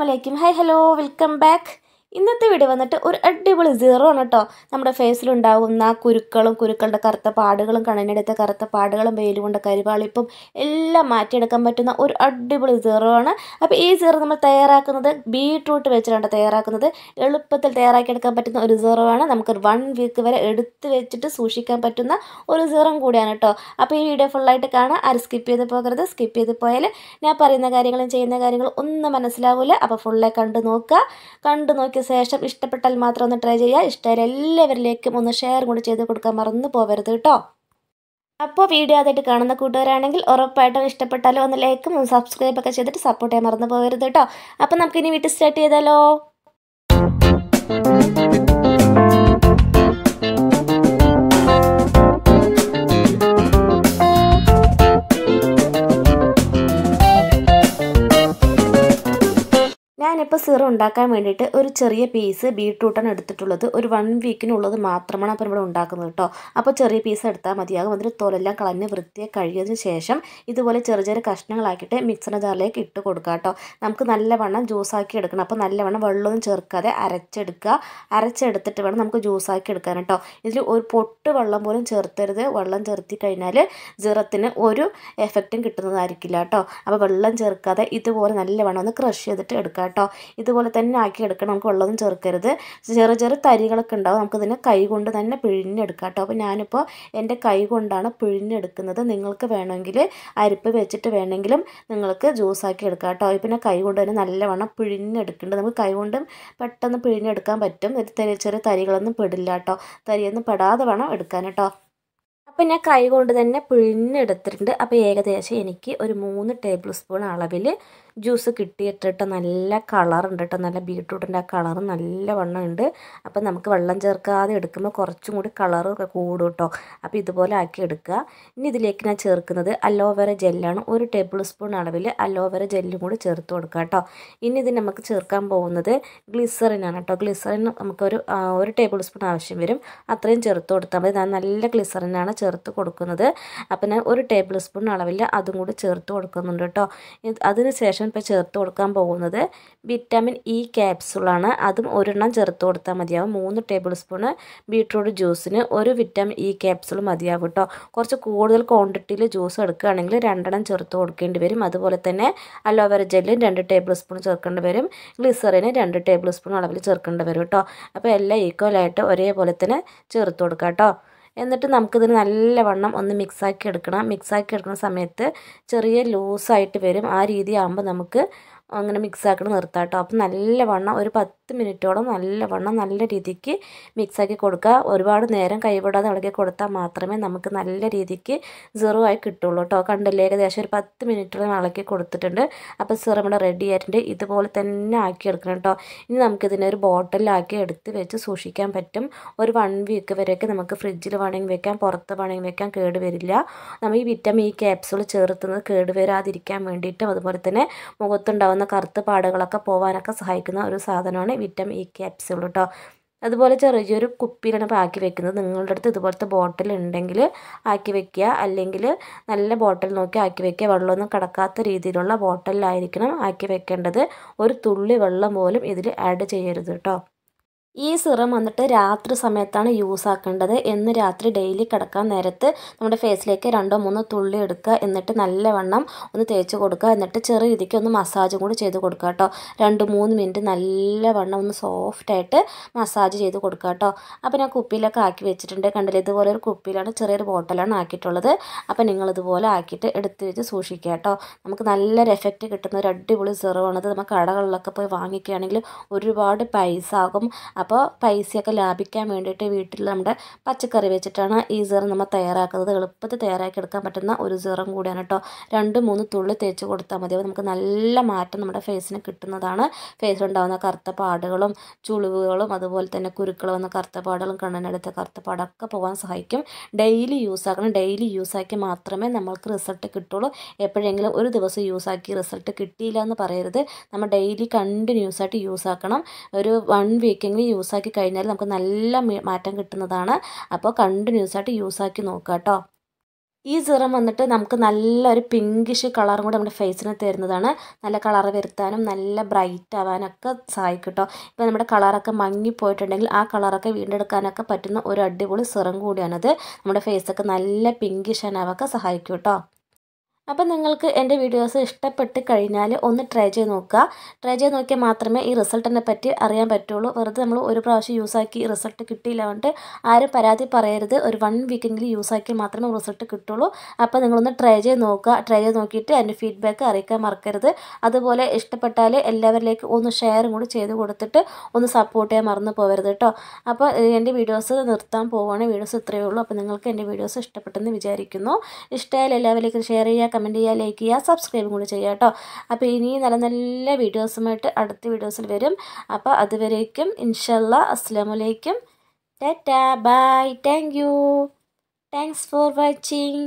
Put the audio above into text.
അസ്സാം വലൈക്കും hi hello welcome back ഇന്നത്തെ വീഡിയോ വന്നിട്ട് ഒരു അടിപൊളി സീറോ ആണ് കേട്ടോ നമ്മുടെ ഫേസിലുണ്ടാകുന്ന കുരുക്കളും കുരുക്കളുടെ കറുത്ത പാടുകളും കണ്ണിനെടുത്ത കറുത്ത പാടുകളും വെയിൽ കൊണ്ട് കരുവാളിപ്പും എല്ലാം മാറ്റിയെടുക്കാൻ പറ്റുന്ന ഒരു അടിപൊളി സീറോ ആണ് അപ്പോൾ ഈ സീറോ നമ്മൾ തയ്യാറാക്കുന്നത് ബീട്രൂട്ട് വെച്ചിട്ടാണ് തയ്യാറാക്കുന്നത് എളുപ്പത്തിൽ തയ്യാറാക്കിയെടുക്കാൻ പറ്റുന്ന ഒരു സീറോ ആണ് നമുക്ക് വൺ വീക്ക് വരെ എടുത്ത് വെച്ചിട്ട് സൂക്ഷിക്കാൻ പറ്റുന്ന ഒരു സീറോ കൂടിയാണ് കേട്ടോ അപ്പോൾ ഈ വീഡിയോ ഫുള്ളായിട്ട് കാണാം ആര് സ്കിപ്പ് ചെയ്ത് പോകരുത് സ്കിപ്പ് ചെയ്ത് പോയാൽ ഞാൻ പറയുന്ന കാര്യങ്ങളും ചെയ്യുന്ന കാര്യങ്ങളും ഒന്നും മനസ്സിലാവില്ല അപ്പോൾ ഫുള്ളെ കണ്ടു നോക്കുക കണ്ടു നോക്കി ശേഷം ഇഷ്ടപ്പെട്ടാൽ മാത്രം ഒന്ന് ട്രൈ ചെയ്യുക ഇഷ്ടമായ എല്ലാവരിലേക്കും ഒന്ന് ഷെയർ കൂടി ചെയ്ത് കൊടുക്കാൻ മറന്നു പോകരുത് കേട്ടോ അപ്പോൾ വീഡിയോ ആദ്യമായിട്ട് കാണുന്ന കൂട്ടുകാരാണെങ്കിൽ ഉറപ്പായിട്ടും ഇഷ്ടപ്പെട്ടാലോ ഒന്ന് ലൈക്കും ഒന്ന് സബ്സ്ക്രൈബൊക്കെ ചെയ്തിട്ട് സപ്പോർട്ട് ചെയ്യാൻ മറന്നു പോകരുത് കേട്ടോ അപ്പോൾ നമുക്കിനി വീട്ടിൽ സ്റ്റാർട്ട് ചെയ്താലോ ഞാനിപ്പോൾ സിറ ഉണ്ടാക്കാൻ വേണ്ടിയിട്ട് ഒരു ചെറിയ പീസ് ബീട്രൂട്ടാണ് എടുത്തിട്ടുള്ളത് ഒരു വൺ വീക്കിനുള്ളത് മാത്രമാണ് അപ്പം ഇവിടെ ഉണ്ടാക്കുന്നത് കേട്ടോ അപ്പോൾ ചെറിയ പീസ് എടുത്താൽ മതിയാകും അതിൻ്റെ തോലെല്ലാം കളഞ്ഞ് വൃത്തിയെ കഴിയതിന് ശേഷം ഇതുപോലെ ചെറിയ ചെറിയ കഷ്ണങ്ങളാക്കിയിട്ട് മിക്സറിൻ്റെ ജാറിലേക്ക് ഇട്ട് കൊടുക്കുക കേട്ടോ നമുക്ക് നല്ലവണ്ണം ജ്യൂസാക്കി എടുക്കണം അപ്പോൾ നല്ലവണ്ണം വെള്ളമൊന്നും ചേർക്കാതെ അരച്ചെടുക്കുക അരച്ചെടുത്തിട്ട് വേണം നമുക്ക് ജ്യൂസാക്കി എടുക്കാൻ കേട്ടോ ഇതിൽ ഒരു പൊട്ട് വെള്ളം പോലും ചേർത്തരുത് വെള്ളം ചേർത്തി കഴിഞ്ഞാൽ ജിറത്തിന് ഒരു എഫക്റ്റും കിട്ടുന്നതായിരിക്കില്ല കേട്ടോ അപ്പോൾ വെള്ളം ചേർക്കാതെ ഇതുപോലെ നല്ലവണ്ണം ഒന്ന് ക്രഷ് ചെയ്തിട്ട് എടുക്കാം കേട്ടോ ഇതുപോലെ തന്നെ ആക്കി എടുക്കണം നമുക്ക് വെള്ളമൊന്നും ചേർക്കരുത് ചെറു ചെറു തരികളൊക്കെ ഉണ്ടാവും നമുക്കിതിനെ കൈ കൊണ്ട് തന്നെ പിഴിഞ്ഞെടുക്കാം കേട്ടോ അപ്പോൾ ഞാനിപ്പോൾ എൻ്റെ കൈ കൊണ്ടാണ് പിഴിഞ്ഞെടുക്കുന്നത് നിങ്ങൾക്ക് വേണമെങ്കിൽ അരിപ്പ് വെച്ചിട്ട് വേണമെങ്കിലും നിങ്ങൾക്ക് ജ്യൂസാക്കി എടുക്കാം കേട്ടോ പിന്നെ കൈ കൊണ്ട് തന്നെ നല്ലവണ്ണം പിഴിഞ്ഞെടുക്കേണ്ടത് നമുക്ക് കൈ കൊണ്ടും പെട്ടെന്ന് പിഴിഞ്ഞെടുക്കാൻ പറ്റും ചെറിയ തരികളൊന്നും പെടില്ല കേട്ടോ തരിയൊന്നും പെടാതെ വേണം എടുക്കാൻ കേട്ടോ അപ്പോൾ ഞാൻ കൈ കൊണ്ട് തന്നെ പിഴിഞ്ഞെടുത്തിട്ടുണ്ട് അപ്പോൾ ഏകദേശം എനിക്ക് ഒരു മൂന്ന് ടേബിൾ സ്പൂൺ അളവിൽ ജ്യൂസ് കിട്ടിയിട്ടിട്ട് നല്ല കളറുണ്ട് കേട്ടോ നല്ല ബീട്രൂട്ടിൻ്റെ ആ കളർ നല്ല വണ്ണം ഉണ്ട് അപ്പോൾ നമുക്ക് വെള്ളം ചേർക്കാതെ എടുക്കുമ്പോൾ കുറച്ചും കൂടി കളറൊക്കെ കൂടും കേട്ടോ അപ്പോൾ ഇതുപോലെ ആക്കി എടുക്കുക ഇനി ഇതിലേക്ക് ഞാൻ ചേർക്കുന്നത് അലോവേറ ജെല്ലാണ് ഒരു ടേബിൾ സ്പൂൺ അളവിൽ അലോവേറ ജെല്ലും കൂടി ചേർത്ത് കൊടുക്കുക കേട്ടോ ഇനി ഇത് നമുക്ക് ചേർക്കാൻ പോകുന്നത് ഗ്ലിസറിനാണ് കേട്ടോ ഗ്ലിസറിൻ നമുക്കൊരു ഒരു ടേബിൾ സ്പൂൺ ആവശ്യം വരും അത്രയും ചേർത്ത് കൊടുത്താൽ മതി നല്ല ഗ്ലിസറിനാണ് ആണ് ചേർത്ത് കൊടുക്കുന്നത് അപ്പം ഞാൻ ഒരു ടേബിൾ സ്പൂൺ അളവിൽ അതും കൂടി ചേർത്ത് കൊടുക്കുന്നുണ്ട് കേട്ടോ അതിന് ശേഷം ഇപ്പോൾ ചേർത്ത് കൊടുക്കാൻ പോകുന്നത് വിറ്റാമിൻ ഇ ക്യാപ്സുളാണ് അതും ഒരെണ്ണം ചേർത്ത് കൊടുത്താൽ മതിയാവും മൂന്ന് ടേബിൾ സ്പൂണ് ബീട്രൂട്ട് ജ്യൂസിന് ഒരു വിറ്റാമിൻ ഇ ക്യാപ്സുൾ മതിയാവും കേട്ടോ കുറച്ച് കൂടുതൽ ക്വാണ്ടിറ്റിയിൽ ജ്യൂസ് എടുക്കുകയാണെങ്കിൽ രണ്ടെണ്ണം ചേർത്ത് കൊടുക്കേണ്ടി വരും അതുപോലെ തന്നെ അലോവേറ ജെല്ലും രണ്ട് ടേബിൾ സ്പൂൺ ചേർക്കേണ്ടി വരും ഗ്ലിസറിന് രണ്ട് ടേബിൾ സ്പൂൺ അളവിൽ ചേർക്കേണ്ടി വരും കേട്ടോ അപ്പോൾ എല്ലാം ഈക്വലായിട്ട് ഒരേപോലെ തന്നെ ചേർത്ത് കൊടുക്കാം കേട്ടോ എന്നിട്ട് നമുക്കിതിന് നല്ലവണ്ണം ഒന്ന് മിക്സാക്കി എടുക്കണം മിക്സാക്കി എടുക്കുന്ന സമയത്ത് ചെറിയ ലൂസായിട്ട് വരും ആ രീതിയാകുമ്പോൾ നമുക്ക് അങ്ങനെ മിക്സാക്കണം നിർത്താം കേട്ടോ അപ്പം നല്ലവണ്ണം ഒരു പത്ത് മിനിറ്റോളം നല്ലവണ്ണം നല്ല രീതിക്ക് മിക്സാക്കി കൊടുക്കുക ഒരുപാട് നേരം കൈവിടാതെ ഇളകി കൊടുത്താൽ മാത്രമേ നമുക്ക് നല്ല രീതിക്ക് സിറോ ആയി കിട്ടുള്ളൂ കേട്ടോ കണ്ടില്ലേ ഏകദേശം ഒരു പത്ത് മിനിറ്റോളം ഇളക്കി കൊടുത്തിട്ടുണ്ട് അപ്പോൾ സിറം ഇവിടെ റെഡി ആയിട്ടുണ്ട് ഇതുപോലെ തന്നെ ആക്കി എടുക്കണം കേട്ടോ ഇനി നമുക്കിതിനെ ഒരു ബോട്ടിലാക്കി എടുത്ത് വെച്ച് സൂക്ഷിക്കാൻ പറ്റും ഒരു വൺ വീക്ക് വരെയൊക്കെ നമുക്ക് ഫ്രിഡ്ജിൽ വേണമെങ്കിൽ വെക്കാം പുറത്ത് വേണമെങ്കിൽ വെക്കാൻ കേട് വരില്ല നമ്മൾ ഈ വിറ്റമിൻ ഈ ക്യാപ്സൂൾ ചേർത്തുന്നത് വരാതിരിക്കാൻ വേണ്ടിയിട്ടും അതുപോലെ തന്നെ മുഖത്തുണ്ടാവുന്ന ഉണ്ടാകുന്ന കറുത്ത പാടുകളൊക്കെ പോകാനൊക്കെ സഹായിക്കുന്ന ഒരു സാധനമാണ് വിറ്റമിൻ ഇ ക്യാപ്സ്യൂൾ കേട്ടോ അതുപോലെ ചെറിയൊരു കുപ്പിയിലാണ് ആക്കി വെക്കുന്നത് നിങ്ങളുടെ അടുത്ത് ഇതുപോലത്തെ ബോട്ടിൽ ഉണ്ടെങ്കിൽ ആക്കി വെക്കുക അല്ലെങ്കിൽ നല്ല ബോട്ടിൽ നോക്കി ആക്കി വെക്കുക വെള്ളമൊന്നും കിടക്കാത്ത രീതിയിലുള്ള ബോട്ടിലായിരിക്കണം ആക്കി വെക്കേണ്ടത് ഒരു തുള്ളി വെള്ളം പോലും ഇതിൽ ആഡ് ചെയ്യരുത് കേട്ടോ ഈ സിറം വന്നിട്ട് രാത്രി സമയത്താണ് യൂസ് ആക്കേണ്ടത് എന്ന് രാത്രി ഡെയിലി കിടക്കാൻ നേരത്ത് നമ്മുടെ ഫേസിലേക്ക് രണ്ടോ മൂന്നോ തുള്ളി എടുക്കുക എന്നിട്ട് നല്ലവണ്ണം ഒന്ന് തേച്ച് കൊടുക്കുക എന്നിട്ട് ചെറിയ രീതിക്ക് ഒന്ന് മസാജും കൂടി ചെയ്ത് കൊടുക്കുക കേട്ടോ രണ്ട് മൂന്ന് മിനിറ്റ് നല്ലവണ്ണം ഒന്ന് സോഫ്റ്റായിട്ട് മസാജ് ചെയ്ത് കൊടുക്കുക കേട്ടോ അപ്പോൾ ഞാൻ കുപ്പിയിലൊക്കെ ആക്കി വെച്ചിട്ടുണ്ട് കണ്ടില്ല ഇതുപോലെ ഒരു കുപ്പിയിലാണ് ചെറിയൊരു ബോട്ടിലാണ് ആക്കിയിട്ടുള്ളത് അപ്പോൾ ഇതുപോലെ ആക്കിയിട്ട് എടുത്ത് വെച്ച് സൂക്ഷിക്കുക കേട്ടോ നമുക്ക് നല്ലൊരു എഫക്റ്റ് കിട്ടുന്ന ഒരു അടിപൊളി സിറമാണത് നമ്മൾ കടകളിലൊക്കെ പോയി വാങ്ങിക്കുകയാണെങ്കിൽ ഒരുപാട് പൈസ ആകും അപ്പോൾ പൈസയൊക്കെ ലാഭിക്കാൻ വേണ്ടിയിട്ട് വീട്ടിൽ നമ്മുടെ പച്ചക്കറി വെച്ചിട്ടാണ് ഈ സീറം നമ്മൾ തയ്യാറാക്കുന്നത് എളുപ്പത്തിൽ തയ്യാറാക്കി എടുക്കാൻ പറ്റുന്ന ഒരു സീറം കൂടിയാണ് കേട്ടോ രണ്ട് മൂന്ന് തുള്ളി തേച്ച് കൊടുത്താൽ മതി അപ്പോൾ നമുക്ക് നല്ല മാറ്റം നമ്മുടെ ഫേസിന് കിട്ടുന്നതാണ് ഫേസിലുണ്ടാകുന്ന കറുത്ത പാടുകളും ചുളിവുകളും അതുപോലെ തന്നെ കുരുക്കൾ വന്ന കറുത്ത പാടുകളും കണ്ണിനടുത്ത കറുത്ത പാടൊക്കെ പോകാൻ സഹായിക്കും ഡെയിലി യൂസ് ആക്കണം ഡെയിലി യൂസ് ആക്കി മാത്രമേ നമ്മൾക്ക് റിസൾട്ട് കിട്ടുള്ളൂ എപ്പോഴെങ്കിലും ഒരു ദിവസം യൂസ് ആക്കി റിസൾട്ട് കിട്ടിയില്ല എന്ന് പറയരുത് നമ്മൾ ഡെയിലി കണ്ടിന്യൂസ് ആയിട്ട് യൂസ് ആക്കണം ഒരു വൺ വീക്കെങ്കിലും യൂസാക്കി കഴിഞ്ഞാൽ നമുക്ക് നല്ല മാറ്റം കിട്ടുന്നതാണ് അപ്പോൾ കണ്ടിന്യൂസ് ആയിട്ട് യൂസാക്കി നോക്കുക കേട്ടോ ഈ സിറം വന്നിട്ട് നമുക്ക് നല്ലൊരു പിങ്കിഷ് കളറും കൂടെ നമ്മുടെ ഫേസിന് തരുന്നതാണ് നല്ല കളർ വരുത്താനും നല്ല ബ്രൈറ്റ് ആവാനൊക്കെ സഹായിക്കും കേട്ടോ ഇപ്പോൾ നമ്മുടെ കളറൊക്കെ മങ്ങിപ്പോയിട്ടുണ്ടെങ്കിൽ ആ കളറൊക്കെ വീണ്ടെടുക്കാനൊക്കെ പറ്റുന്ന ഒരു അടിപൊളി സിറം കൂടിയാണത് നമ്മുടെ ഫേസൊക്കെ നല്ല പിങ്കിഷ് ആവാനൊക്കെ സഹായിക്കും കേട്ടോ അപ്പം നിങ്ങൾക്ക് എൻ്റെ വീഡിയോസ് ഇഷ്ടപ്പെട്ട് കഴിഞ്ഞാൽ ഒന്ന് ട്രൈ ചെയ്ത് നോക്കുക ട്രൈ ചെയ്ത് നോക്കിയാൽ മാത്രമേ ഈ റിസൾട്ടിനെ പറ്റി അറിയാൻ പറ്റുള്ളൂ വെറുതെ നമ്മൾ ഒരു പ്രാവശ്യം യൂസാക്കി റിസൾട്ട് കിട്ടിയില്ല കൊണ്ട് ആരും പരാതി പറയരുത് ഒരു വൺ വീക്കെങ്കിലും യൂസാക്കിയാൽ മാത്രമേ റിസൾട്ട് കിട്ടുള്ളൂ അപ്പോൾ നിങ്ങളൊന്ന് ട്രൈ ചെയ്ത് നോക്കുക ട്രൈ ചെയ്ത് നോക്കിയിട്ട് എൻ്റെ ഫീഡ്ബാക്ക് അറിയിക്കാൻ മറക്കരുത് അതുപോലെ ഇഷ്ടപ്പെട്ടാൽ എല്ലാവരിലേക്ക് ഒന്ന് ഷെയറും കൂടി ചെയ്ത് കൊടുത്തിട്ട് ഒന്ന് സപ്പോർട്ട് ചെയ്യാൻ മറന്നു പോകരുത് കേട്ടോ അപ്പോൾ എൻ്റെ വീഡിയോസ് നിർത്താൻ പോവുകയാണ് വീഡിയോസ് ഇത്രയേ ഉള്ളൂ അപ്പോൾ നിങ്ങൾക്ക് എൻ്റെ വീഡിയോസ് ഇഷ്ടപ്പെട്ടെന്ന് വിചാരിക്കുന്നു ഇഷ്ടമായാലും എല്ലാവരിലേക്കും ഷെയർ ചെയ്യുക കമൻറ്റ് ചെയ്യുക ലൈക്ക് ചെയ്യുക സബ്സ്ക്രൈബും കൂടി ചെയ്യുക കേട്ടോ അപ്പോൾ ഇനി നല്ല നല്ല വീഡിയോസുമായിട്ട് അടുത്ത വീഡിയോസിൽ വരും അപ്പോൾ അതുവരേക്കും ഇൻഷല്ല അസ്ലാമലൈക്കും tata bye thank you thanks for watching